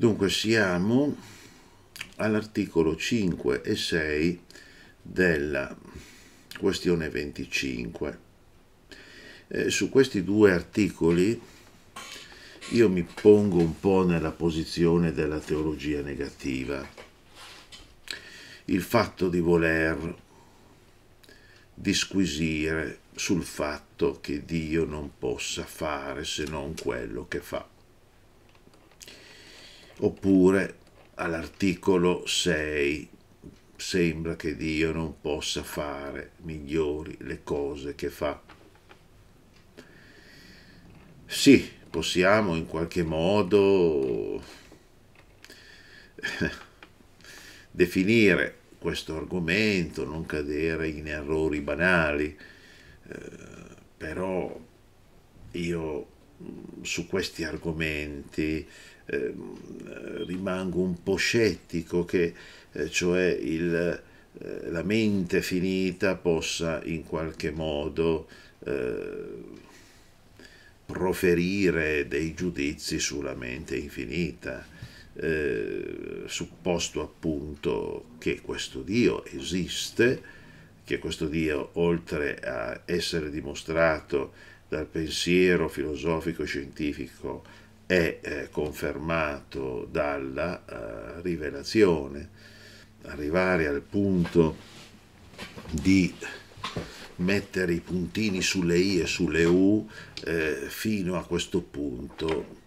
Dunque siamo all'articolo 5 e 6 della questione 25. Eh, su questi due articoli io mi pongo un po' nella posizione della teologia negativa. Il fatto di voler disquisire sul fatto che Dio non possa fare se non quello che fa oppure all'articolo 6 sembra che Dio non possa fare migliori le cose che fa. Sì, possiamo in qualche modo definire questo argomento, non cadere in errori banali, eh, però io mm, su questi argomenti Ehm, eh, rimango un po' scettico che eh, cioè il, eh, la mente finita possa in qualche modo eh, proferire dei giudizi sulla mente infinita, eh, supposto appunto che questo Dio esiste, che questo Dio oltre a essere dimostrato dal pensiero filosofico e scientifico è eh, confermato dalla eh, rivelazione, arrivare al punto di mettere i puntini sulle I e sulle U eh, fino a questo punto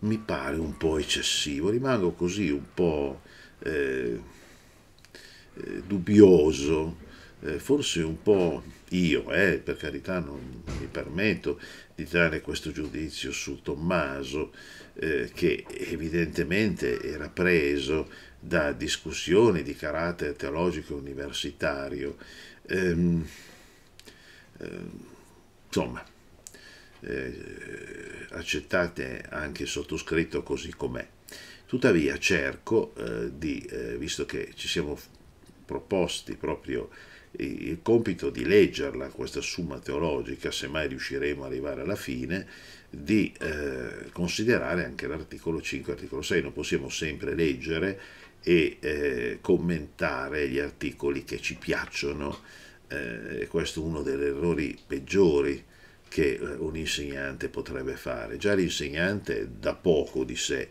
mi pare un po' eccessivo, rimango così un po' eh, eh, dubbioso eh, forse un po' io, eh, per carità non mi permetto di dare questo giudizio su Tommaso, eh, che evidentemente era preso da discussioni di carattere teologico universitario. Ehm, ehm insomma, eh, accettate anche il sottoscritto così com'è. Tuttavia cerco eh, di, eh, visto che ci siamo proposti proprio il compito di leggerla, questa somma teologica, se mai riusciremo ad arrivare alla fine, di eh, considerare anche l'articolo 5 e l'articolo 6. Non possiamo sempre leggere e eh, commentare gli articoli che ci piacciono. Eh, questo è uno degli errori peggiori che eh, un insegnante potrebbe fare. Già l'insegnante dà poco di sé,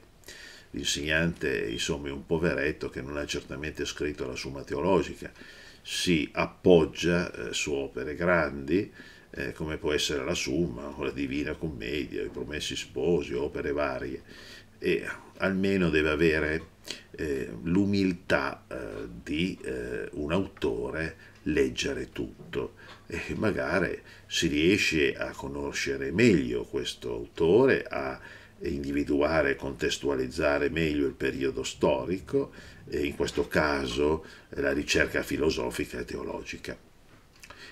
l'insegnante insomma è un poveretto che non ha certamente scritto la somma teologica si appoggia eh, su opere grandi eh, come può essere la Summa o la Divina Commedia, i Promessi Sposi, opere varie e almeno deve avere eh, l'umiltà eh, di eh, un autore leggere tutto e magari si riesce a conoscere meglio questo autore, a individuare e contestualizzare meglio il periodo storico, e in questo caso eh, la ricerca filosofica e teologica.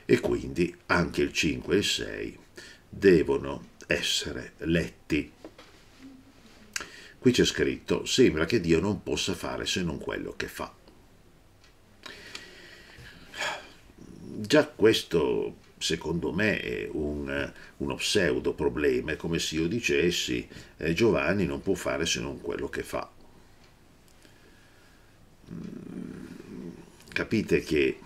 E quindi anche il 5 e il 6 devono essere letti. Qui c'è scritto, sembra che Dio non possa fare se non quello che fa. Già questo secondo me è un, eh, uno pseudo problema, è come se io dicessi eh, Giovanni non può fare se non quello che fa. Mm, capite che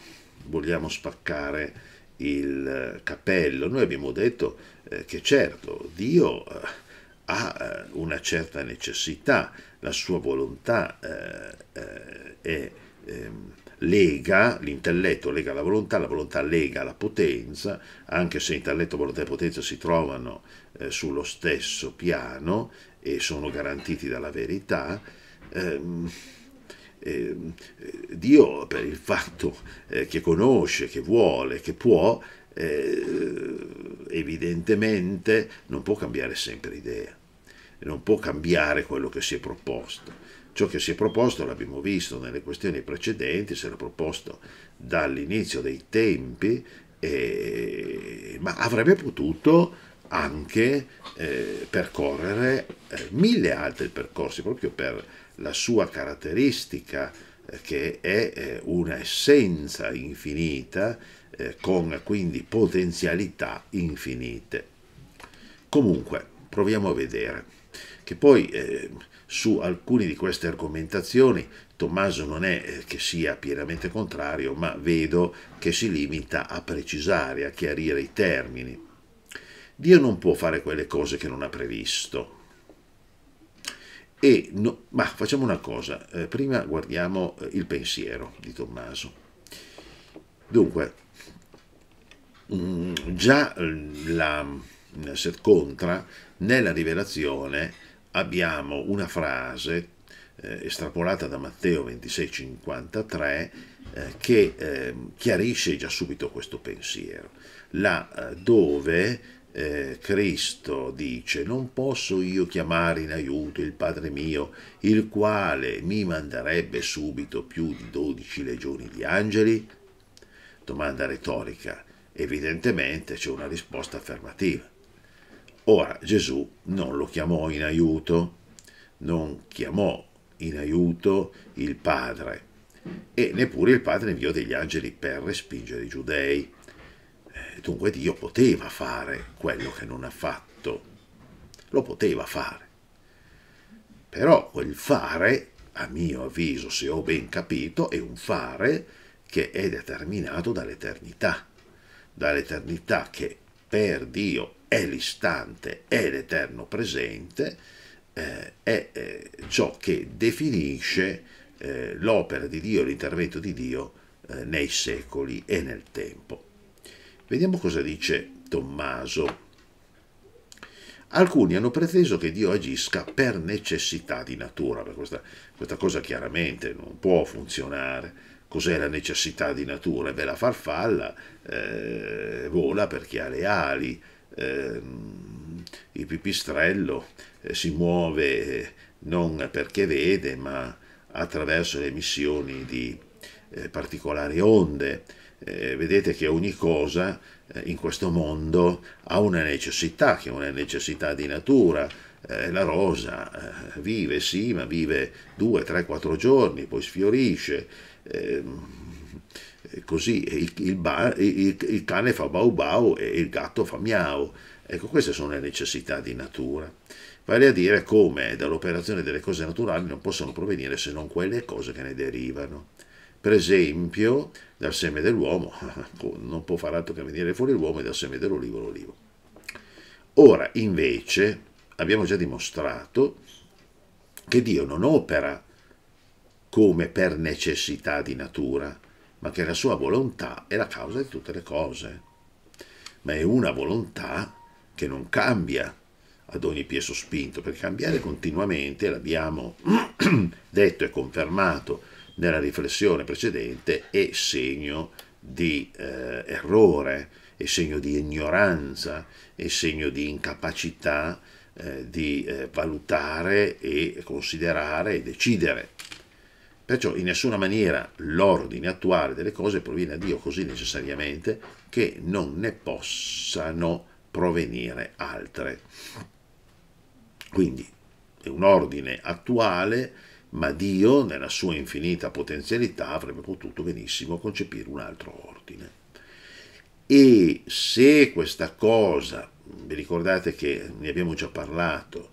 vogliamo spaccare il eh, cappello, noi abbiamo detto eh, che certo Dio eh, ha eh, una certa necessità, la sua volontà è ehm, lega l'intelletto, lega la volontà, la volontà lega la potenza, anche se intelletto, volontà e potenza si trovano eh, sullo stesso piano e sono garantiti dalla verità. Ehm, eh, Dio per il fatto eh, che conosce, che vuole, che può, eh, evidentemente non può cambiare sempre idea, non può cambiare quello che si è proposto. Ciò che si è proposto, l'abbiamo visto nelle questioni precedenti, si era proposto dall'inizio dei tempi, eh, ma avrebbe potuto anche eh, percorrere eh, mille altri percorsi proprio per la sua caratteristica eh, che è eh, una essenza infinita eh, con quindi potenzialità infinite. Comunque, proviamo a vedere che poi su alcune di queste argomentazioni. Tommaso non è eh, che sia pienamente contrario, ma vedo che si limita a precisare, a chiarire i termini. Dio non può fare quelle cose che non ha previsto. No, ma facciamo una cosa, eh, prima guardiamo eh, il pensiero di Tommaso. Dunque, mh, mm, già eh, la Contra nella rivelazione abbiamo una frase eh, estrapolata da Matteo 26,53 eh, che eh, chiarisce già subito questo pensiero. Là eh, dove eh, Cristo dice non posso io chiamare in aiuto il Padre mio, il quale mi manderebbe subito più di 12 legioni di angeli? Domanda retorica. Evidentemente c'è una risposta affermativa. Ora Gesù non lo chiamò in aiuto, non chiamò in aiuto il Padre e neppure il Padre inviò degli angeli per respingere i giudei. Eh, dunque Dio poteva fare quello che non ha fatto, lo poteva fare. Però quel fare, a mio avviso, se ho ben capito, è un fare che è determinato dall'eternità, dall'eternità che per Dio è l'istante, è l'eterno presente, eh, è eh, ciò che definisce eh, l'opera di Dio, l'intervento di Dio eh, nei secoli e nel tempo. Vediamo cosa dice Tommaso. Alcuni hanno preteso che Dio agisca per necessità di natura, questa, questa cosa chiaramente non può funzionare, cos'è la necessità di natura? Beh, la farfalla eh, vola perché ha le ali, Ehm, il pipistrello eh, si muove eh, non perché vede, ma attraverso le emissioni di eh, particolari onde. vedete che ogni cosa in questo mondo ha una necessità, che è una necessità di natura. la rosa vive, sì, ma vive due, tre, quattro giorni, poi sfiorisce ehm, così il, il, bar, il, il, cane fa bau bau e il gatto fa miau. Ecco, queste sono le necessità di natura. Vale a dire come dall'operazione delle cose naturali non possono provenire se non quelle cose che ne derivano. Per esempio, dal seme dell'uomo non può far altro che venire fuori l'uomo e dal seme dell'olivo l'olivo. Ora, invece, abbiamo già dimostrato che Dio non opera come per necessità di natura, ma che la sua volontà è la causa di tutte le cose. Ma è una volontà che non cambia ad ogni pie sospinto, perché cambiare continuamente, l'abbiamo detto e confermato nella riflessione precedente, è segno di eh, errore, è segno di ignoranza, è segno di incapacità eh, di eh, valutare e considerare e decidere. Perciò in nessuna maniera l'ordine attuale delle cose proviene da Dio così necessariamente che non ne possano provenire altre. Quindi è un ordine attuale, ma Dio nella sua infinita potenzialità avrebbe potuto benissimo concepire un altro ordine. E se questa cosa, vi ricordate che ne abbiamo già parlato,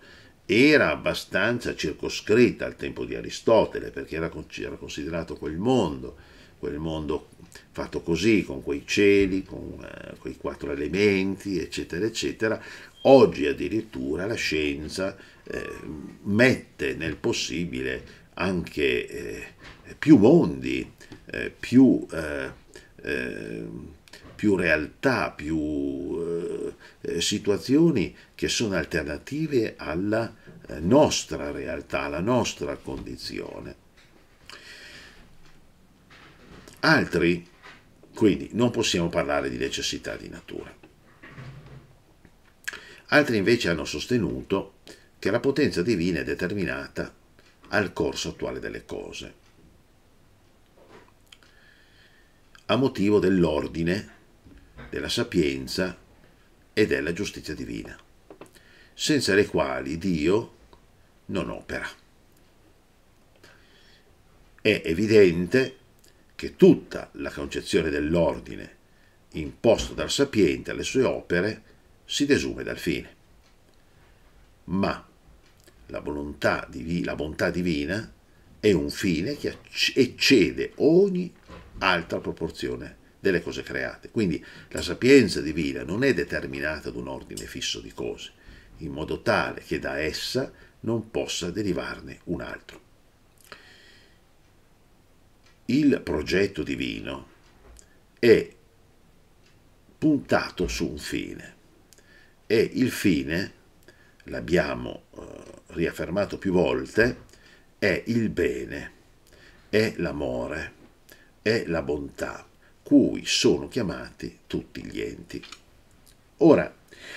era abbastanza circoscritta al tempo di Aristotele, perché era, era considerato quel mondo, quel mondo fatto così, con quei cieli, con eh, quei quattro elementi, eccetera, eccetera. Oggi addirittura la scienza eh, mette nel possibile anche eh, più mondi, eh, più eh, eh, più realtà, più eh, eh, situazioni che sono alternative alla eh, nostra realtà, alla nostra condizione. Altri, quindi, non possiamo parlare di necessità di natura. Altri invece hanno sostenuto che la potenza divina è determinata al corso attuale delle cose, a motivo dell'ordine della sapienza e della giustizia divina, senza le quali Dio non opera. È evidente che tutta la concezione dell'ordine imposto dal sapiente alle sue opere si desume dal fine. Ma la, volontà divi- la bontà divina è un fine che ecc- eccede ogni altra proporzione delle cose create. Quindi la sapienza divina non è determinata ad un ordine fisso di cose, in modo tale che da essa non possa derivarne un altro. Il progetto divino è puntato su un fine e il fine, l'abbiamo eh, riaffermato più volte, è il bene, è l'amore, è la bontà, cui sono chiamati tutti gli enti. Ora,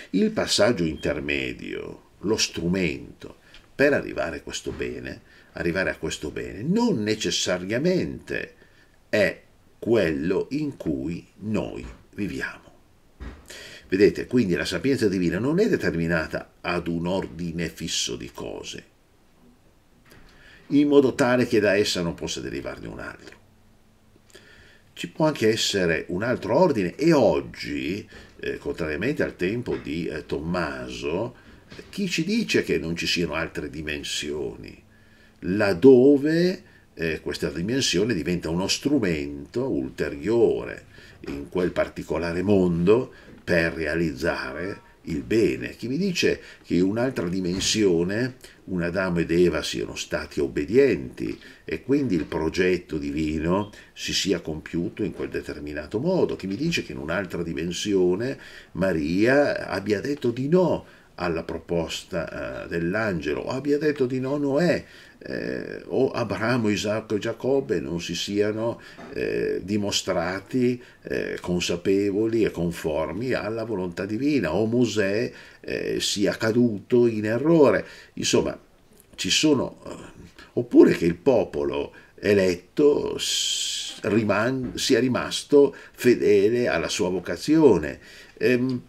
il passaggio intermedio, lo strumento per arrivare a questo bene, arrivare a questo bene, non necessariamente è quello in cui noi viviamo. Vedete, quindi la sapienza divina non è determinata ad un ordine fisso di cose, in modo tale che da essa non possa derivarne un altro ci può anche essere un altro ordine e oggi, eh, contrariamente al tempo di eh, Tommaso, chi ci dice che non ci siano altre dimensioni? Laddove eh, questa dimensione diventa uno strumento ulteriore in quel particolare mondo per realizzare il bene. Chi mi dice che in un'altra dimensione un Adamo ed Eva siano stati obbedienti e quindi il progetto divino si sia compiuto in quel determinato modo? Chi mi dice che in un'altra dimensione Maria abbia detto di no alla proposta eh, dell'angelo, abbia detto di no Noè, eh, o Abramo, Isacco e Giacobbe non si siano eh, dimostrati eh, consapevoli e conformi alla volontà divina, o Mosè eh, sia caduto in errore. Insomma, ci sono... Eh, oppure che il popolo eletto sia rimasto fedele alla sua vocazione. Ehm,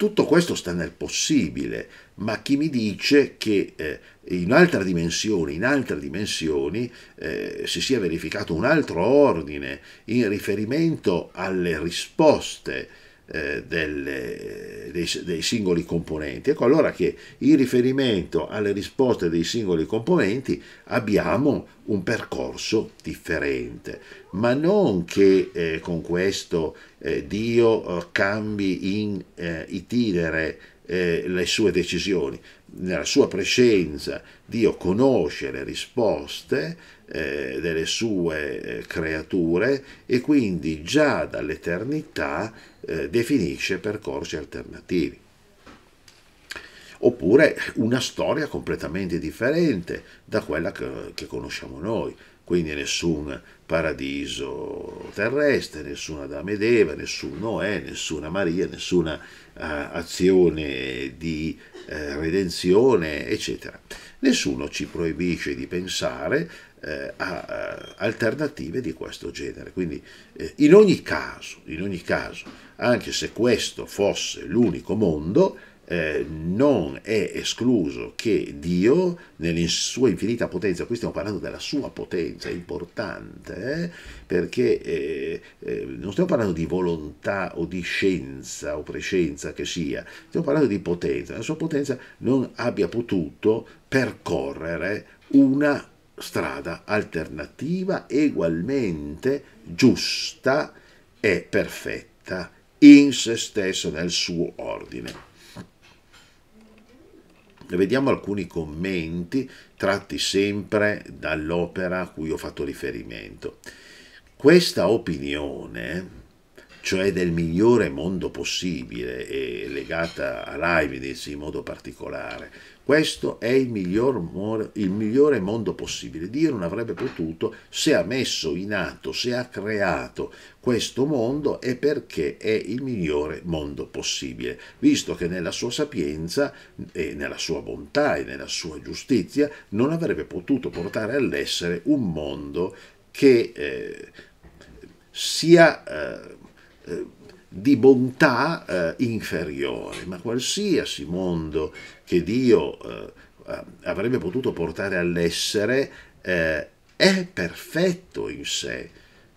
tutto questo sta nel possibile, ma chi mi dice che eh, in altre dimensioni, in altre dimensioni eh, si sia verificato un altro ordine in riferimento alle risposte eh, delle, dei, dei, singoli componenti. Ecco allora che in riferimento alle risposte dei singoli componenti abbiamo un percorso differente, ma non che eh, con questo eh, Dio eh, cambi in eh, itinere eh, le sue decisioni, nella sua presenza Dio conosce le risposte eh, delle sue creature e quindi già dall'eternità eh, definisce percorsi alternativi. Oppure una storia completamente differente da quella che, che conosciamo noi, quindi nessun paradiso terrestre, nessuna Dame ed Eva, nessun Noè, nessuna Maria, nessuna uh, azione di uh, redenzione, eccetera. Nessuno ci proibisce di pensare eh, a, a, eh, alternative di questo genere. Quindi eh, in, ogni caso, in ogni caso, anche se questo fosse l'unico mondo, eh, non è escluso che Dio, nella sua infinita potenza, qui stiamo parlando della sua potenza, è importante, eh? perché eh, eh, non stiamo parlando di volontà o di scienza o prescienza che sia, stiamo parlando di potenza, la sua potenza non abbia potuto percorrere una strada alternativa egualmente giusta e perfetta in se stessa, nel suo ordine. Vediamo alcuni commenti tratti sempre dall'opera a cui ho fatto riferimento. Questa opinione, cioè del migliore mondo possibile e legata a Leibniz in modo particolare, questo è il miglior, il migliore mondo possibile. Dio non avrebbe potuto se ha messo in atto, se ha creato questo mondo è perché è il migliore mondo possibile, visto che nella sua sapienza e nella sua bontà e nella sua giustizia non avrebbe potuto portare all'essere un mondo che eh, sia... Eh, eh, di bontà eh, inferiore, ma qualsiasi mondo che Dio eh, eh, avrebbe potuto portare all'essere eh, è perfetto in sé.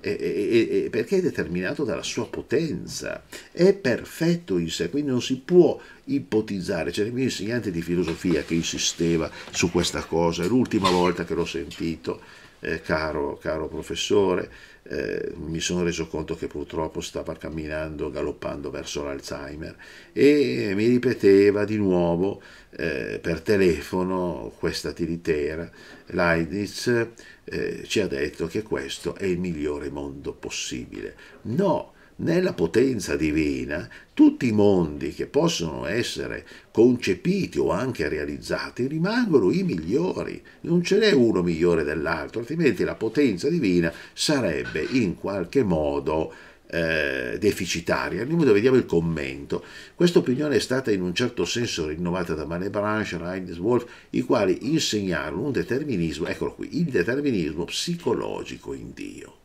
E, e, e perché è determinato dalla sua potenza, è perfetto in sé, quindi non si può ipotizzare. C'era il mio insegnante di filosofia che insisteva su questa cosa, l'ultima volta che l'ho sentito, eh, caro, caro professore, eh, mi sono reso conto che purtroppo stava camminando, galoppando verso l'Alzheimer e mi ripeteva di nuovo eh, per telefono questa tiritera. Leibniz eh, ci ha detto che questo è il migliore mondo possibile. No, nella potenza divina, tutti i mondi che possono essere concepiti o anche realizzati rimangono i migliori, non ce n'è uno migliore dell'altro, altrimenti la potenza divina sarebbe in qualche modo eh, deficitaria. Andiamo dove vediamo il commento. Questa opinione è stata in un certo senso rinnovata da Malebranche, Reines, Wolf, i quali insegnarono un determinismo, eccolo qui, il determinismo psicologico in Dio.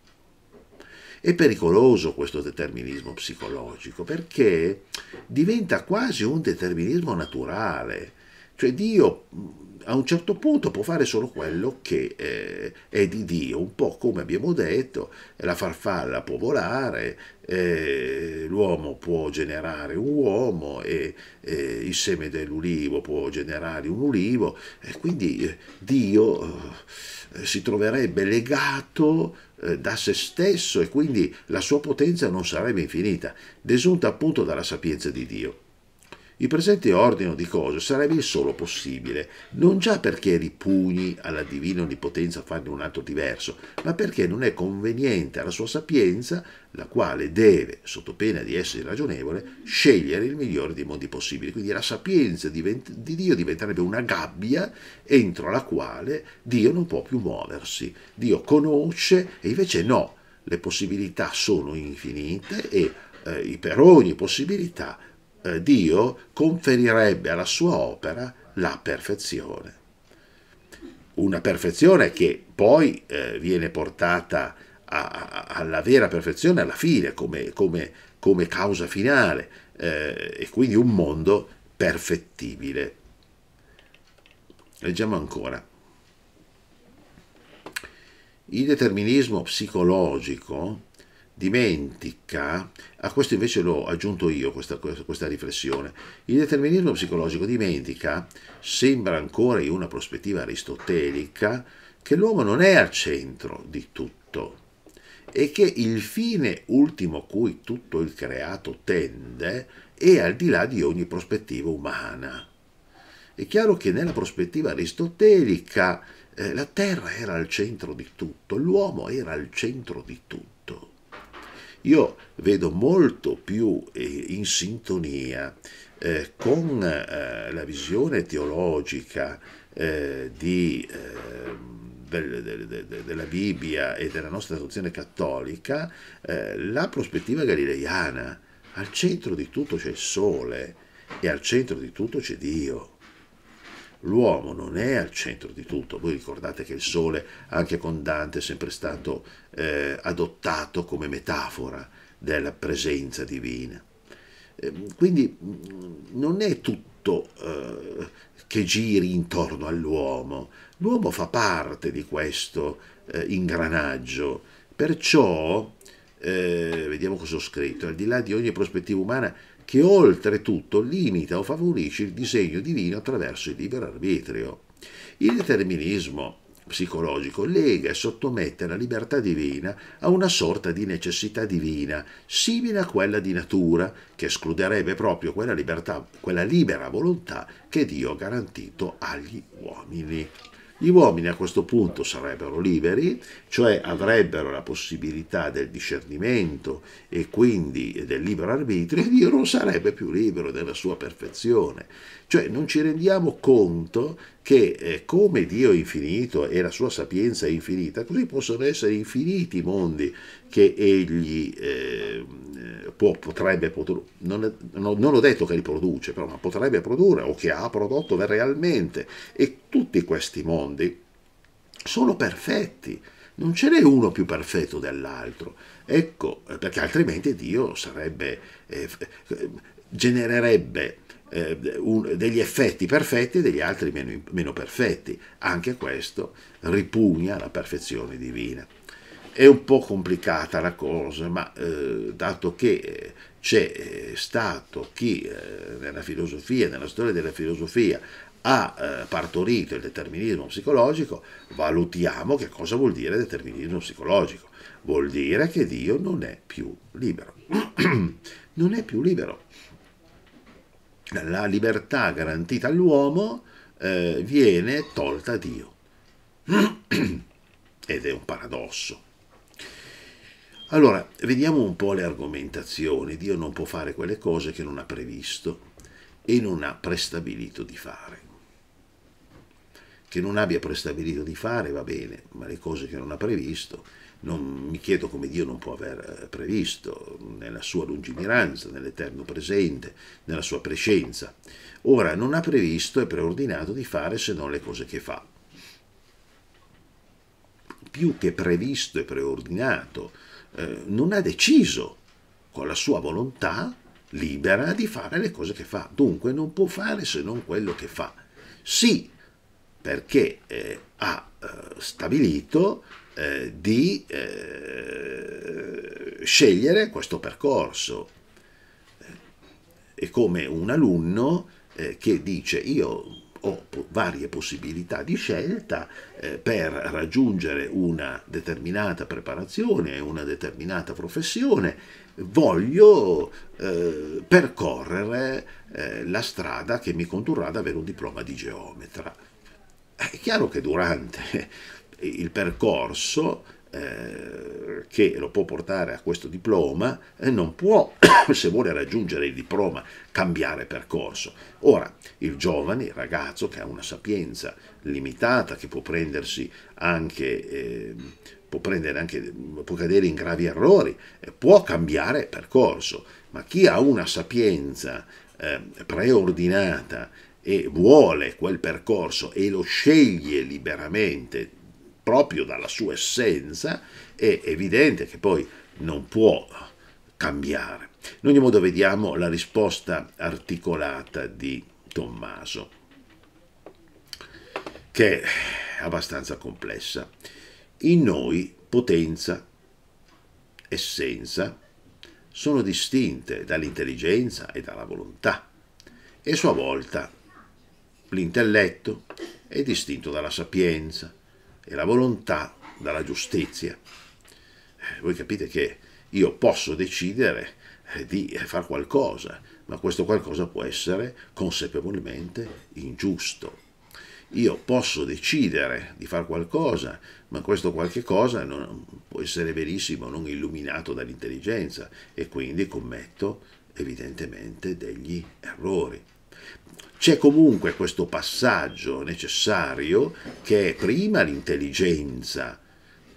È pericoloso questo determinismo psicologico perché diventa quasi un determinismo naturale. Cioè Dio a un certo punto può fare solo quello che eh, è di Dio, un po' come abbiamo detto, la farfalla può volare, eh, l'uomo può generare un uomo e eh, il seme dell'ulivo può generare un ulivo e quindi eh, Dio eh, si troverebbe legato eh, da se stesso e quindi la sua potenza non sarebbe infinita, desunta appunto dalla sapienza di Dio. Il presente ordine di cose sarebbe il solo possibile, non già perché ripugni alla divina onnipotenza farne un altro diverso, ma perché non è conveniente alla sua sapienza, la quale deve, sotto pena di essere ragionevole, scegliere il migliore dei mondi possibili. Quindi la sapienza di Dio diventerebbe una gabbia entro la quale Dio non può più muoversi. Dio conosce e invece no, le possibilità sono infinite e eh, per ogni possibilità eh, Dio conferirebbe alla sua opera la perfezione. Una perfezione che poi eh, viene portata a, a, alla vera perfezione alla fine, come, come, come causa finale, eh, e quindi un mondo perfettibile. Leggiamo ancora. Il determinismo psicologico dimentica, a questo invece l'ho aggiunto io questa, questa, riflessione, il determinismo psicologico dimentica sembra ancora in una prospettiva aristotelica che l'uomo non è al centro di tutto e che il fine ultimo a cui tutto il creato tende è al di là di ogni prospettiva umana. È chiaro che nella prospettiva aristotelica eh, la terra era al centro di tutto, l'uomo era al centro di tutto io vedo molto più eh, in sintonia eh, con eh, la visione teologica eh, di, eh, del, del, del, della Bibbia e della nostra tradizione cattolica eh, la prospettiva galileiana. Al centro di tutto c'è il sole e al centro di tutto c'è Dio l'uomo non è al centro di tutto. Voi ricordate che il sole, anche con Dante, è sempre stato eh, adottato come metafora della presenza divina. Ehm, quindi mm, non è tutto eh, che giri intorno all'uomo, l'uomo fa parte di questo eh, ingranaggio, perciò, eh, vediamo cosa ho scritto, al di là di ogni prospettiva umana che oltretutto limita o favorisce il disegno divino attraverso il libero arbitrio. Il determinismo psicologico lega e sottomette la libertà divina a una sorta di necessità divina, simile a quella di natura, che escluderebbe proprio quella libertà, quella libera volontà che Dio ha garantito agli uomini. Gli uomini a questo punto sarebbero liberi, cioè avrebbero la possibilità del discernimento e quindi del libero arbitrio, e Dio non sarebbe più libero della sua perfezione. Cioè non ci rendiamo conto che eh, come Dio è infinito e la sua sapienza è infinita, così possono essere infiniti i mondi che egli eh, può, potrebbe produrre, non, non, non, ho detto che riproduce, però ma potrebbe produrre o che ha prodotto realmente. E tutti questi mondi sono perfetti, non ce n'è uno più perfetto dell'altro. Ecco, eh, perché altrimenti Dio sarebbe, eh, eh, genererebbe eh, un, degli effetti perfetti e degli altri meno, meno perfetti. Anche questo ripugna la perfezione divina. È un po' complicata la cosa, ma eh, dato che eh, c'è eh, stato chi eh, nella filosofia, nella storia della filosofia, ha eh, partorito il determinismo psicologico, valutiamo che cosa vuol dire determinismo psicologico. Vuol dire che Dio non è più libero. non è più libero. La libertà garantita all'uomo eh, viene tolta a Dio. Ed è un paradosso allora, vediamo un po' le argomentazioni. Dio non può fare quelle cose che non ha previsto e non ha prestabilito di fare. Che non abbia prestabilito di fare va bene, ma le cose che non ha previsto, non, mi chiedo come Dio non può aver eh, previsto nella sua lungimiranza, nell'eterno presente, nella sua prescienza. Ora, non ha previsto e preordinato di fare se non le cose che fa. Più che previsto e preordinato, eh, non ha deciso con la sua volontà libera di fare le cose che fa, dunque non può fare se non quello che fa. Sì, perché eh, ha eh, stabilito eh, di eh, scegliere questo percorso. È come un alunno che dice io ho varie possibilità di scelta eh, per raggiungere una determinata preparazione, una determinata professione, voglio eh, percorrere eh, la strada che mi condurrà ad avere un diploma di geometra. È chiaro che durante il percorso eh, che lo può portare a questo diploma eh, non può, se vuole raggiungere il diploma, cambiare percorso. Ora, il giovane, il ragazzo che ha una sapienza limitata, che può prendersi anche... Eh, può, anche, può cadere in gravi errori, eh, può cambiare percorso, ma chi ha una sapienza eh, preordinata e vuole quel percorso e lo sceglie liberamente proprio dalla sua essenza, è evidente che poi non può cambiare. In ogni modo vediamo la risposta articolata di Tommaso, che è abbastanza complessa. In noi potenza, essenza, sono distinte dall'intelligenza e dalla volontà e a sua volta l'intelletto è distinto dalla sapienza, e la volontà dalla giustizia. Eh, voi capite che io posso decidere eh, di eh, fare qualcosa, ma questo qualcosa può essere consapevolmente ingiusto. Io posso decidere di fare qualcosa, ma questo qualche cosa non, può essere verissimo, non illuminato dall'intelligenza e quindi commetto evidentemente degli errori c'è comunque questo passaggio necessario che è prima l'intelligenza,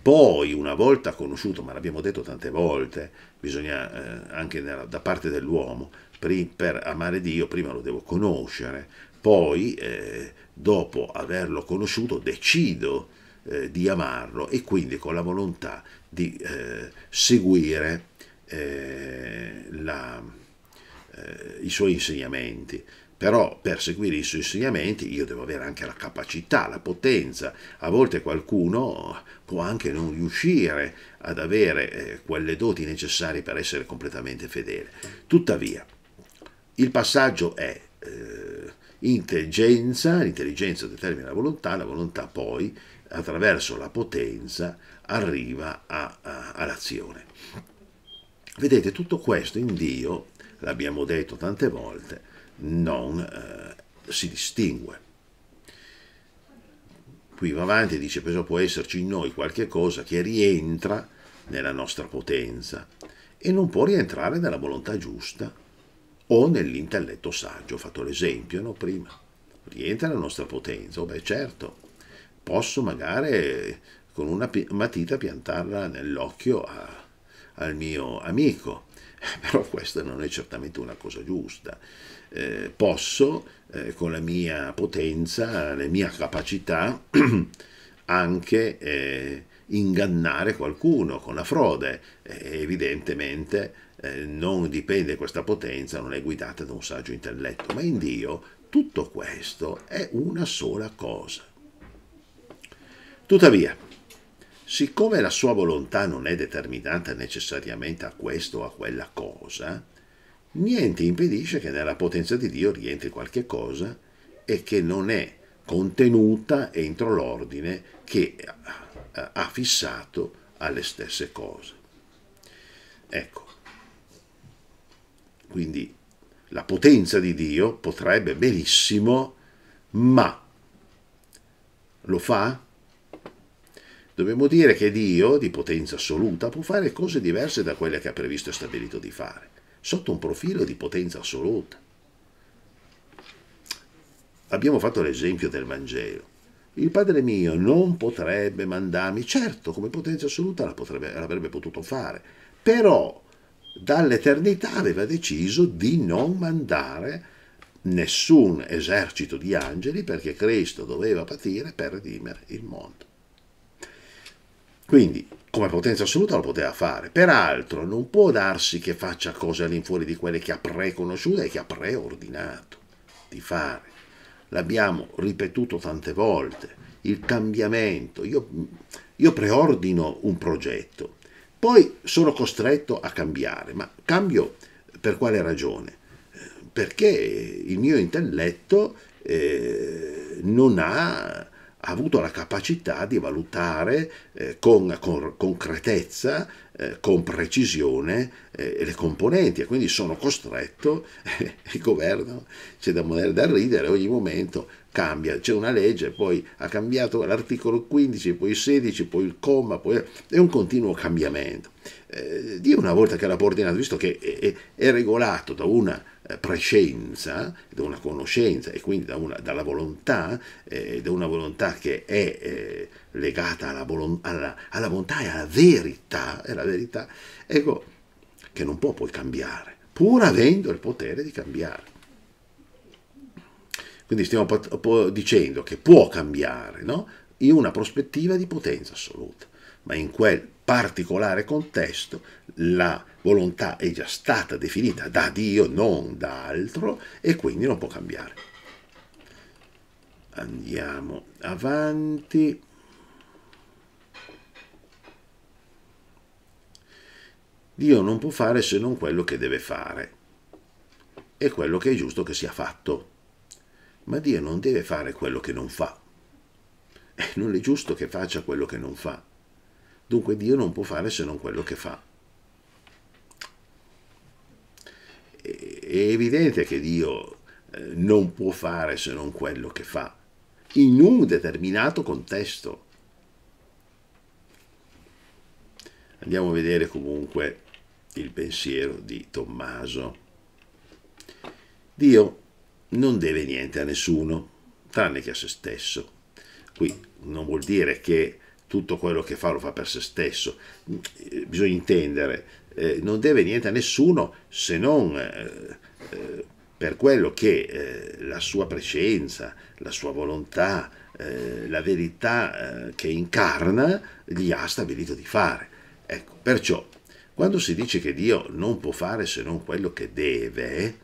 poi una volta conosciuto, ma l'abbiamo detto tante volte, bisogna eh, anche nella, da parte dell'uomo, per, per, amare Dio prima lo devo conoscere, poi eh, dopo averlo conosciuto decido eh, di amarlo e quindi con la volontà di eh, seguire eh, la, eh, i suoi insegnamenti però per seguire i suoi insegnamenti io devo avere anche la capacità, la potenza. A volte qualcuno può anche non riuscire ad avere eh, quelle doti necessarie per essere completamente fedele. Tuttavia, il passaggio è eh, intelligenza, l'intelligenza determina la volontà, la volontà poi attraverso la potenza arriva all'azione. Vedete, tutto questo in Dio, l'abbiamo detto tante volte, non eh, si distingue. Qui va avanti e dice, perciò può esserci in noi qualche cosa che rientra nella nostra potenza e non può rientrare nella volontà giusta o nell'intelletto saggio. Ho fatto l'esempio no? prima. Rientra nella nostra potenza, oh, beh certo, posso magari eh, con una matita piantarla nell'occhio al mio amico, però questa non è certamente una cosa giusta. Eh, posso, eh, con la mia potenza, le mie capacità, anche eh, ingannare qualcuno con la frode. Eh, evidentemente eh, non dipende questa potenza, non è guidata da un saggio intelletto, ma in Dio tutto questo è una sola cosa. Tuttavia, Siccome la sua volontà non è determinata necessariamente a questo o a quella cosa, niente impedisce che nella potenza di Dio rientri qualche cosa e che non è contenuta entro l'ordine che ha fissato alle stesse cose. Ecco, quindi la potenza di Dio potrebbe benissimo, ma lo fa Dobbiamo dire che Dio, di potenza assoluta, può fare cose diverse da quelle che ha previsto e stabilito di fare, sotto un profilo di potenza assoluta. Abbiamo fatto l'esempio del Vangelo. Il Padre mio non potrebbe mandarmi, certo, come potenza assoluta la potrebbe, l'avrebbe potuto fare, però dall'eternità aveva deciso di non mandare nessun esercito di angeli perché Cristo doveva patire per redimere il mondo. Quindi, come potenza assoluta lo poteva fare. Peraltro, non può darsi che faccia cose all'infuori di quelle che ha preconosciuto e che ha preordinato di fare. L'abbiamo ripetuto tante volte. Il cambiamento. Io, io preordino un progetto, poi sono costretto a cambiare, ma cambio per quale ragione? Perché il mio intelletto eh, non ha ha avuto la capacità di valutare eh, con, con, concretezza, eh, con precisione eh, le componenti e quindi sono costretto, eh, il governo c'è da da ridere, ogni momento cambia, c'è una legge, poi ha cambiato l'articolo 15, poi il 16, poi il comma, poi è un continuo cambiamento. Eh, Dio una volta che l'ha ordinato, visto che è, è regolato da una eh, prescienza, da una conoscenza e quindi da una, dalla volontà, eh, da una volontà che è eh, legata alla, alla, alla bontà e alla verità, è eh, la verità, ecco, che non può poi cambiare, pur avendo il potere di cambiare. Quindi stiamo dicendo che può cambiare, no? in una prospettiva di potenza assoluta, ma in quel particolare contesto la volontà è già stata definita da Dio, non da altro, e quindi non può cambiare. Andiamo avanti. Dio non può fare se non quello che deve fare e quello che è giusto che sia fatto. Ma Dio non deve fare quello che non fa. E eh, non è giusto che faccia quello che non fa. Dunque Dio non può fare se non quello che fa. è evidente che Dio eh, non può fare se non quello che fa, in un determinato contesto. Andiamo a vedere comunque il pensiero di Tommaso. Dio non deve niente a nessuno, tranne che a se stesso. Qui non vuol dire che tutto quello che fa lo fa per se stesso, mm, eh, bisogna intendere, eh, non deve niente a nessuno se non eh, eh per quello che eh, la sua presenza, la sua volontà, eh, la verità che incarna gli ha stabilito di fare. Ecco, perciò quando si dice che Dio non può fare se non quello che deve,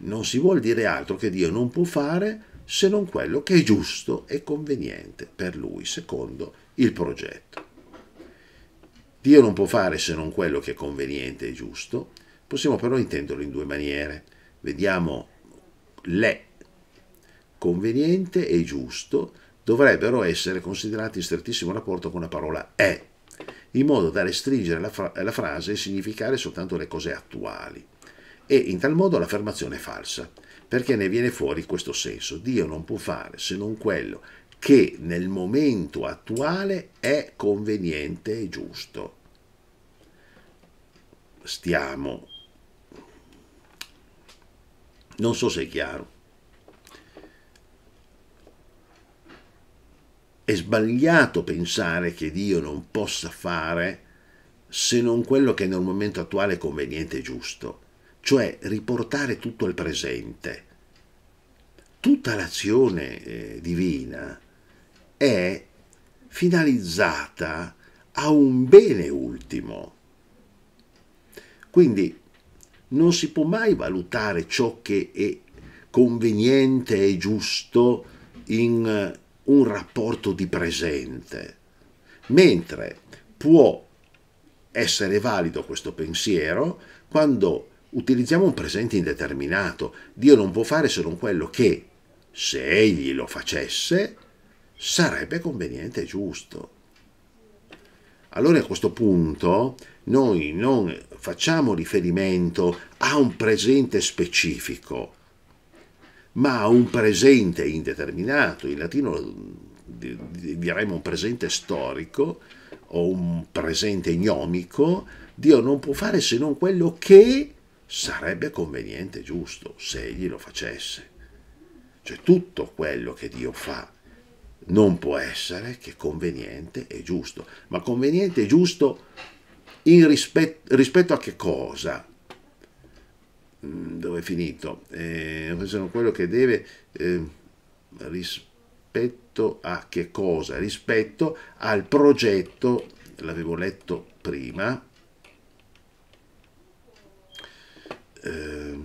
non si vuol dire altro che Dio non può fare se non quello che è giusto e conveniente per lui, secondo il progetto. Dio non può fare se non quello che è conveniente e giusto, possiamo però intenderlo in due maniere. Vediamo le conveniente e giusto dovrebbero essere considerati in strettissimo rapporto con la parola è, in modo da restringere la, fra la frase e significare soltanto le cose attuali. E in tal modo l'affermazione è falsa, perché ne viene fuori questo senso. Dio non può fare se non quello che nel momento attuale è conveniente e giusto. Stiamo. Non so se è chiaro. È sbagliato pensare che Dio non possa fare se non quello che nel momento attuale è conveniente e giusto, cioè riportare tutto al presente. Tutta l'azione eh, divina è finalizzata a un bene ultimo. Quindi non si può mai valutare ciò che è conveniente e giusto in eh, un rapporto di presente, mentre può essere valido questo pensiero quando utilizziamo un presente indeterminato. Dio non può fare se non quello che, se egli lo facesse, sarebbe conveniente e giusto. Allora a questo punto noi non facciamo riferimento a un presente specifico, ma a un presente indeterminato, in latino diremmo un presente storico o un presente gnomico. Dio non può fare se non quello che sarebbe conveniente e giusto se egli lo facesse. Cioè tutto quello che Dio fa non può essere che conveniente e giusto. Ma conveniente e giusto rispet rispetto a che cosa? Mm, dove è finito? Eh, sono quello che deve eh, rispetto a che cosa? Rispetto al progetto, l'avevo letto prima, eh,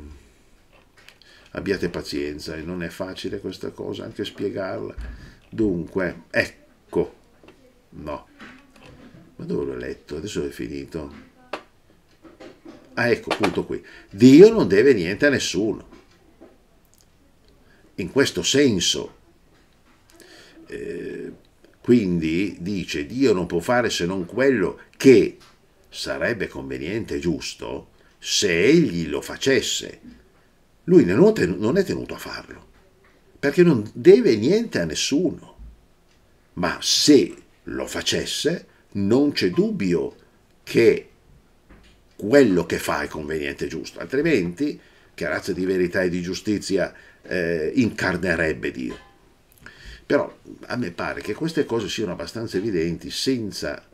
abbiate pazienza, non è facile questa cosa, anche spiegarla Dunque, ecco. No. Ma dove l'ho letto? Adesso è finito. Ah, ecco, punto qui. Dio non deve niente a nessuno. In questo senso, eh, quindi dice Dio non può fare se non quello che sarebbe conveniente e giusto se egli lo facesse. Lui non è tenuto a farlo perché non deve niente a nessuno. Ma se lo facesse, non c'è dubbio che quello che fa è conveniente e giusto, altrimenti che razza di verità e di giustizia eh, incarnerebbe Dio. Però a me pare che queste cose siano abbastanza evidenti senza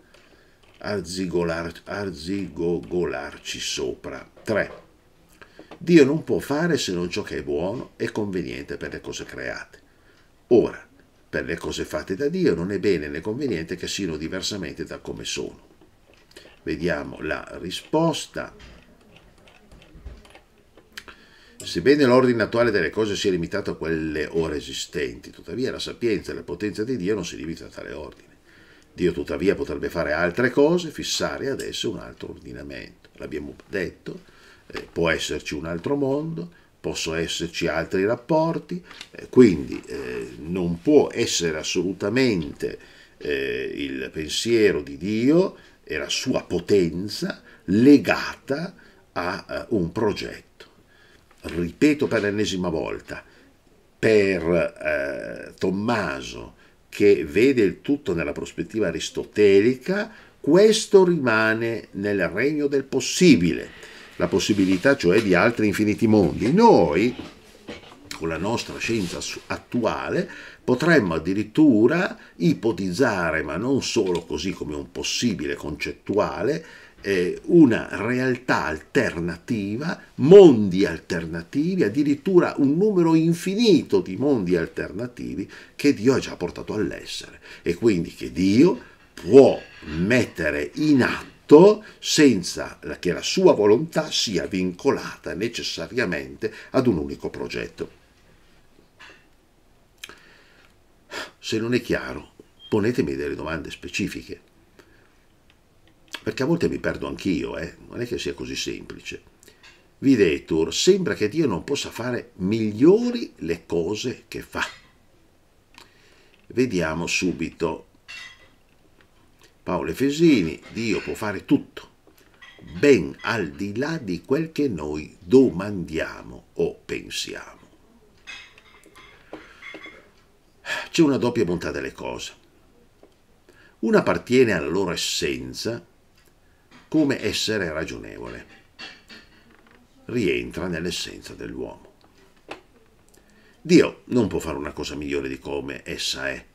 arzigogolarci sopra. 3. Dio non può fare se non ciò che è buono e conveniente per le cose create. Ora, per le cose fatte da Dio non è bene né conveniente che siano diversamente da come sono. Vediamo la risposta. Sebbene l'ordine attuale delle cose sia limitato a quelle ora esistenti, tuttavia la sapienza e la potenza di Dio non si limitano a tale ordine. Dio tuttavia potrebbe fare altre cose, fissare adesso un altro ordinamento. L'abbiamo detto, eh, può esserci un altro mondo, possono esserci altri rapporti, eh, quindi eh, non può essere assolutamente eh, il pensiero di Dio e la sua potenza legata a eh, un progetto. Ripeto per l'ennesima volta, per Tommaso che vede il tutto nella prospettiva aristotelica, questo rimane nel regno del possibile la possibilità cioè di altri infiniti mondi. Noi, con la nostra scienza attuale, potremmo addirittura ipotizzare, ma non solo così come un possibile concettuale, eh, una realtà alternativa, mondi alternativi, addirittura un numero infinito di mondi alternativi che Dio ha già portato all'essere e quindi che Dio può mettere in atto fatto senza che la sua volontà sia vincolata necessariamente ad un unico progetto. Se non è chiaro, ponetemi delle domande specifiche, perché a volte mi perdo anch'io, eh? non è che sia così semplice. Videtur, sembra che Dio non possa fare migliori le cose che fa. Vediamo subito Paolo Efesini, Dio può fare tutto, ben al di là di quel che noi domandiamo o pensiamo. C'è una doppia bontà delle cose. Una appartiene alla loro essenza come essere ragionevole. Rientra nell'essenza dell'uomo. Dio non può fare una cosa migliore di come essa è,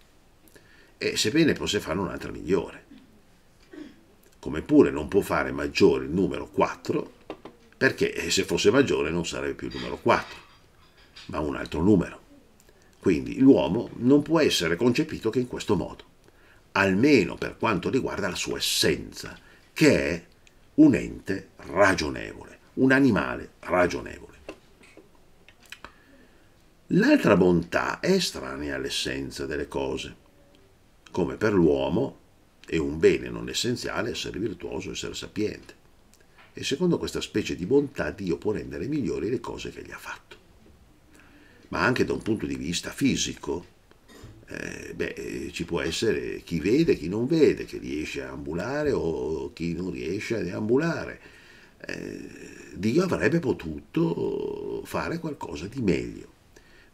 e sebbene possa fare un'altra migliore come pure non può fare maggiore il numero 4, perché eh, se fosse maggiore non sarebbe più il numero 4, ma un altro numero. Quindi l'uomo non può essere concepito che in questo modo, almeno per quanto riguarda la sua essenza, che è un ente ragionevole, un animale ragionevole. L'altra bontà è estranea all'essenza delle cose, come per l'uomo è un bene non essenziale essere virtuoso, essere sapiente. E secondo questa specie di bontà Dio può rendere migliori le cose che gli ha fatto. Ma anche da un punto di vista fisico, eh, beh, eh, ci può essere chi vede, chi non vede, chi riesce a ambulare o chi non riesce ad ambulare. Eh, Dio avrebbe potuto fare qualcosa di meglio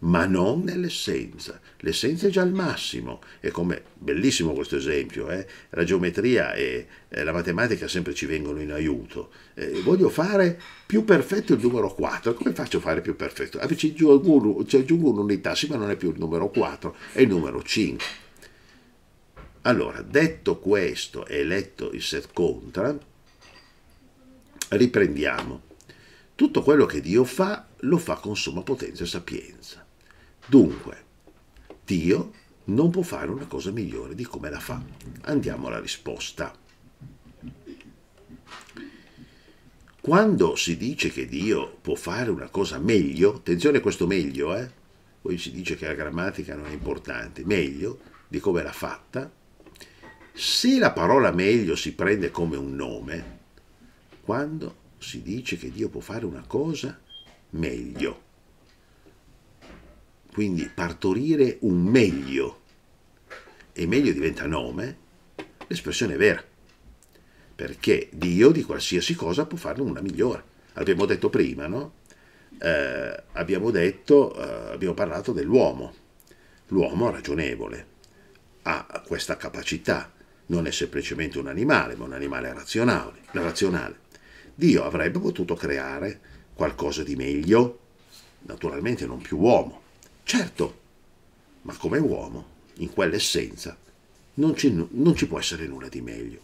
ma non nell'essenza. L'essenza è già al massimo, è come, bellissimo questo esempio, eh? la geometria e la matematica sempre ci vengono in aiuto. Eh, voglio fare più perfetto il numero 4, come faccio a fare più perfetto? Ah, ci aggiungo, ci aggiungo un'unità, sì ma non è più il numero 4, è il numero 5. Allora, detto questo e letto il set contra, riprendiamo. Tutto quello che Dio fa, lo fa con somma potenza e sapienza. Dunque, Dio non può fare una cosa migliore di come la fa. Andiamo alla risposta. Quando si dice che Dio può fare una cosa meglio, attenzione a questo meglio, eh? poi si dice che la grammatica non è importante, meglio di come l'ha fatta, se la parola meglio si prende come un nome, quando si dice che Dio può fare una cosa meglio, quindi partorire un meglio e meglio diventa nome, l'espressione è vera. Perché Dio di qualsiasi cosa può farne una migliore. Abbiamo detto prima, no? Eh, abbiamo, detto, eh, abbiamo parlato dell'uomo. L'uomo ragionevole ha questa capacità, non è semplicemente un animale, ma un animale razionale. razionale. Dio avrebbe potuto creare qualcosa di meglio, naturalmente non più uomo, Certo, ma come uomo, in quell'essenza, non ci, non ci può essere nulla di meglio.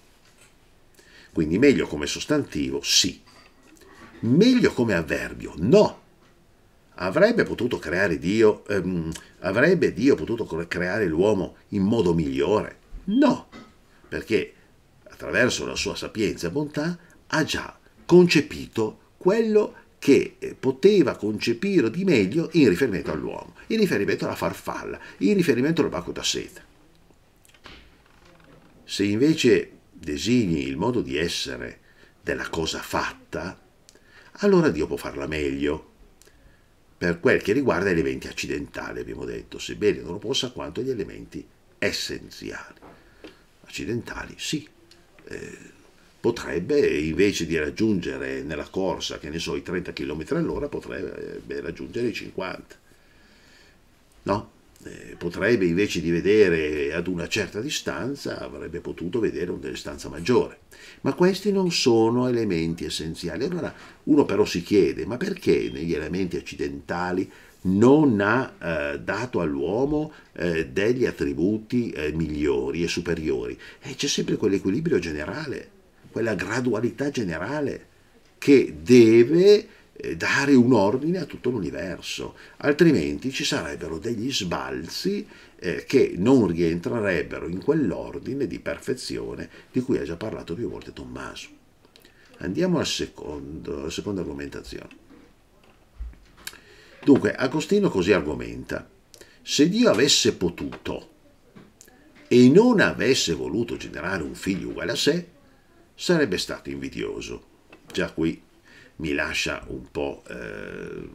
Quindi meglio come sostantivo, sì. Meglio come avverbio, no. Avrebbe potuto creare Dio, ehm, avrebbe Dio potuto creare l'uomo in modo migliore? No, perché attraverso la sua sapienza e bontà ha già concepito quello che che eh, poteva concepire di meglio in riferimento all'uomo, in riferimento alla farfalla, in riferimento al all'albacco da seta. Se invece designi il modo di essere della cosa fatta, allora Dio può farla meglio. Per quel che riguarda gli elementi accidentali, abbiamo detto, sebbene non lo possa quanto gli elementi essenziali. Accidentali, sì. Eh, potrebbe invece di raggiungere nella corsa, che ne so, i 30 km all'ora, potrebbe eh, raggiungere i 50. No? Eh, potrebbe invece di vedere ad una certa distanza avrebbe potuto vedere una distanza maggiore. Ma questi non sono elementi essenziali. Allora uno però si chiede, ma perché negli elementi accidentali non ha eh, dato all'uomo eh, degli attributi eh, migliori e superiori? E eh, c'è sempre quell'equilibrio generale quella gradualità generale che deve eh, dare un ordine a tutto l'universo, altrimenti ci sarebbero degli sbalzi eh, che non rientrerebbero in quell'ordine di perfezione di cui ha già parlato più volte Tommaso. Andiamo alla seconda argomentazione. Dunque, Agostino così argomenta, se Dio avesse potuto e non avesse voluto generare un figlio uguale a sé, sarebbe stato invidioso. Già qui mi lascia un po' eh,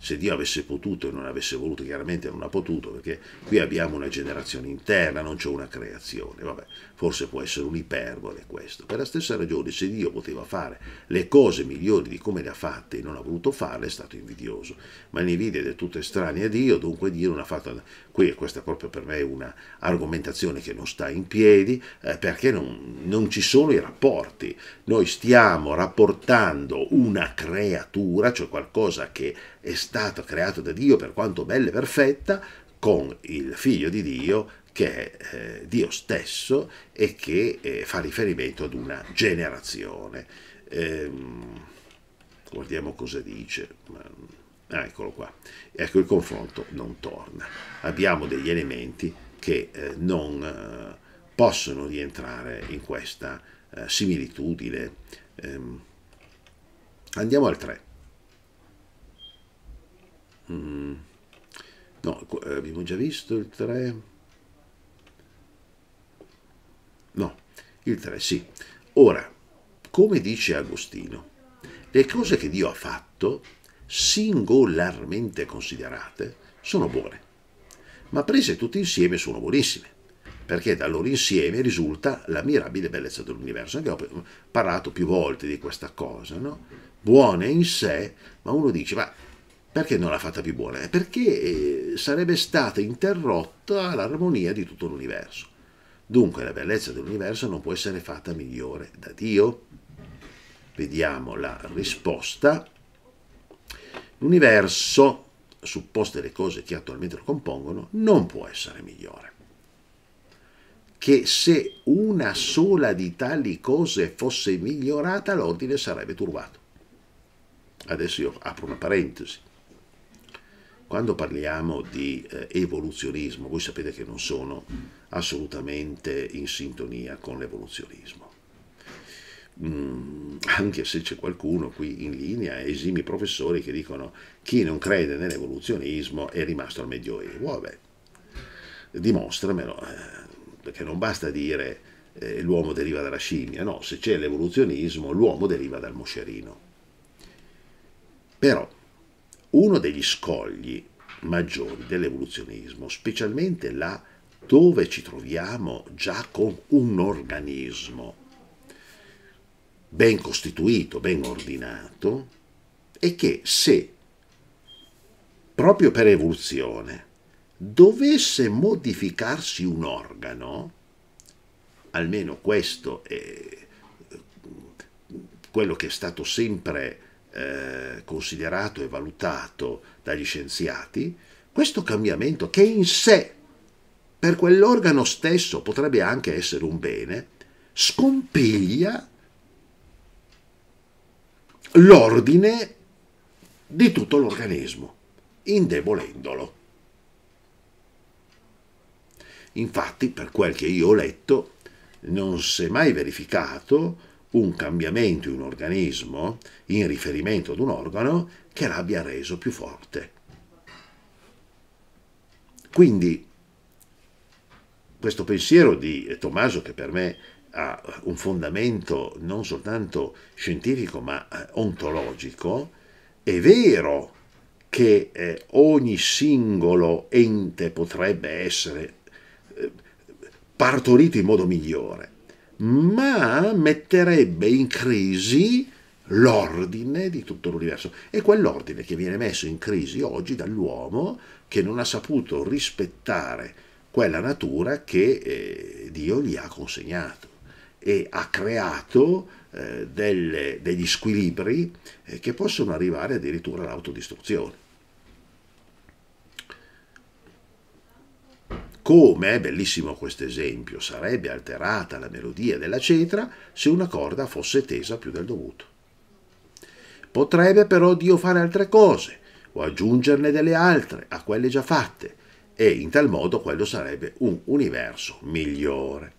se Dio avesse potuto e non avesse voluto, chiaramente non ha potuto, perché qui abbiamo una generazione interna, non c'è una creazione, vabbè, forse può essere un'iperbole questo. Per la stessa ragione, se Dio poteva fare le cose migliori di come le ha fatte e non ha voluto farle, è stato invidioso. Ma l'invidia è tutto estraneo a Dio, dunque Dio non ha fatto... Qui questa è proprio per me un'argomentazione che non sta in piedi, eh, perché non, non ci sono i rapporti. Noi stiamo rapportando una creatura, cioè qualcosa che è stata creata da Dio per quanto bella e perfetta con il figlio di Dio che è eh, Dio stesso e che eh, fa riferimento ad una generazione. Ehm, guardiamo cosa dice. Ah, eccolo qua. Ecco il confronto non torna. Abbiamo degli elementi che eh, non possono rientrare in questa similitudine. Ehm, andiamo al 3. Mm. No, eh, abbiamo già visto il 3. No, il 3 sì. Ora, come dice Agostino, le cose che Dio ha fatto, singolarmente considerate, sono buone, ma prese tutte insieme sono buonissime, perché da loro insieme risulta la mirabile bellezza dell'universo. Abbiamo parlato più volte di questa cosa, no? Buone in sé, ma uno dice, ma perché non l'ha fatta più buona? Perché eh, sarebbe stata interrotta l'armonia di tutto l'universo. Dunque la bellezza dell'universo non può essere fatta migliore da Dio. Vediamo la risposta. L'universo, supposte le cose che attualmente lo compongono, non può essere migliore. Che se una sola di tali cose fosse migliorata, l'ordine sarebbe turbato. Adesso io apro una parentesi quando parliamo di eh, evoluzionismo, voi sapete che non sono assolutamente in sintonia con l'evoluzionismo. Mm, anche se c'è qualcuno qui in linea, esimi professori che dicono chi non crede nell'evoluzionismo è rimasto al Medioevo. Vabbè, dimostramelo, eh, perché non basta dire eh, l'uomo deriva dalla scimmia, no, se c'è l'evoluzionismo l'uomo deriva dal moscerino. Però uno degli scogli maggiori dell'evoluzionismo, specialmente là dove ci troviamo già con un organismo ben costituito, ben ordinato, è che se proprio per evoluzione dovesse modificarsi un organo, almeno questo è quello che è stato sempre eh, considerato e valutato dagli scienziati, questo cambiamento che in sé per quell'organo stesso potrebbe anche essere un bene, scompiglia l'ordine di tutto l'organismo, indebolendolo. Infatti, per quel che io ho letto, non si è mai verificato un cambiamento in un organismo in riferimento ad un organo che l'abbia reso più forte. Quindi questo pensiero di Tommaso che per me ha un fondamento non soltanto scientifico ma eh, ontologico, è vero che eh, ogni singolo ente potrebbe essere eh, partorito in modo migliore, ma metterebbe in crisi l'ordine di tutto l'universo. E quell'ordine che viene messo in crisi oggi dall'uomo che non ha saputo rispettare quella natura che eh, Dio gli ha consegnato e ha creato eh, delle, degli squilibri eh, che possono arrivare addirittura all'autodistruzione. Come, è bellissimo questo esempio, sarebbe alterata la melodia della cetra se una corda fosse tesa più del dovuto. Potrebbe però Dio fare altre cose o aggiungerne delle altre a quelle già fatte e in tal modo quello sarebbe un universo migliore.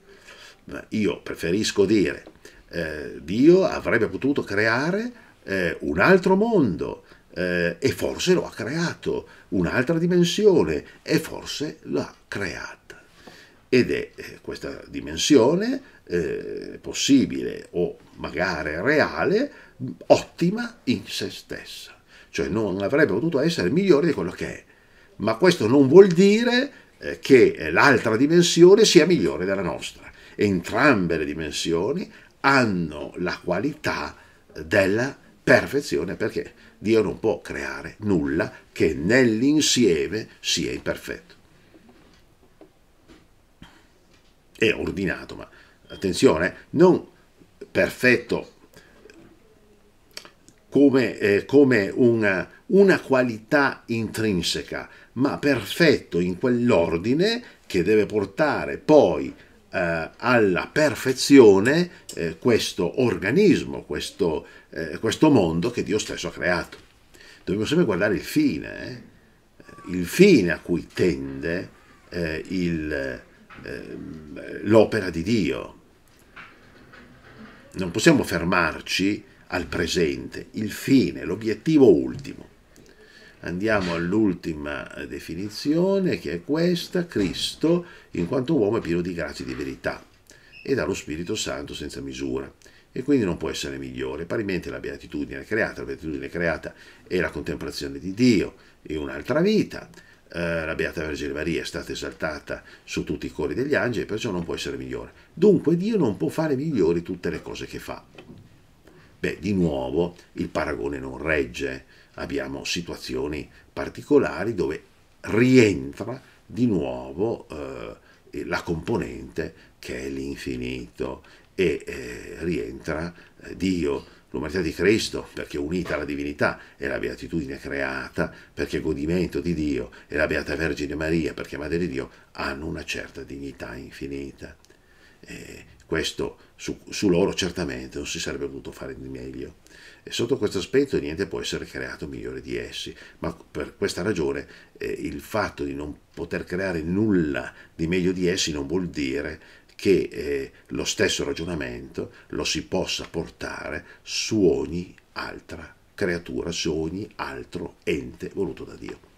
Ma io preferisco dire eh, Dio avrebbe potuto creare eh, un altro mondo eh, e forse lo ha creato, un'altra dimensione e forse l'ha creata. Ed è eh, questa dimensione eh, possibile o magari reale, ottima in se stessa. Cioè non avrebbe potuto essere migliore di quello che è. Ma questo non vuol dire eh, che l'altra dimensione sia migliore della nostra. Entrambe le dimensioni hanno la qualità della perfezione perché Dio non può creare nulla che nell'insieme sia imperfetto. È ordinato, ma attenzione, non perfetto come, eh, come una, una qualità intrinseca, ma perfetto in quell'ordine che deve portare poi eh, alla perfezione eh, questo organismo, questo, eh, questo, mondo che Dio stesso ha creato. Dobbiamo sempre guardare il fine, eh. il fine a cui tende eh, ehm, l'opera di Dio. Non possiamo fermarci al presente, il fine, l'obiettivo ultimo. Andiamo all'ultima eh, definizione che è questa, Cristo in quanto uomo è pieno di grazia e di verità e dallo Spirito Santo senza misura e quindi non può essere migliore. Parimente la beatitudine creata, la beatitudine creata è la contemplazione di Dio e un'altra vita. Eh, la Beata Vergine Maria è stata esaltata su tutti i cori degli angeli, perciò non può essere migliore. Dunque Dio non può fare migliori tutte le cose che fa. Beh, di nuovo il paragone non regge abbiamo situazioni particolari dove rientra di nuovo eh, la componente che è l'infinito e eh, rientra eh, Dio, l'umanità di Cristo, perché unita alla divinità è la beatitudine creata, perché godimento di Dio e la beata Vergine Maria, perché Madre di Dio, hanno una certa dignità infinita. E questo su, su loro certamente non si sarebbe potuto fare di meglio e sotto questo aspetto niente può essere creato migliore di essi, ma per questa ragione eh, il fatto di non poter creare nulla di meglio di essi non vuol dire che eh, lo stesso ragionamento lo si possa portare su ogni altra creatura, su ogni altro ente voluto da Dio.